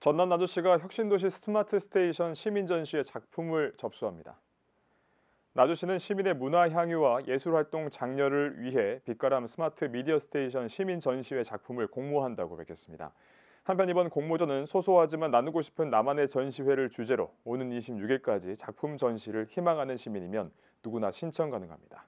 전남 나주시가 혁신도시 스마트 스테이션 시민전시회 작품을 접수합니다. 나주시는 시민의 문화 향유와 예술 활동 장려를 위해 빛가람 스마트 미디어 스테이션 시민전시회 작품을 공모한다고 밝혔습니다. 한편 이번 공모전은 소소하지만 나누고 싶은 나만의 전시회를 주제로 오는 26일까지 작품 전시를 희망하는 시민이면 누구나 신청 가능합니다.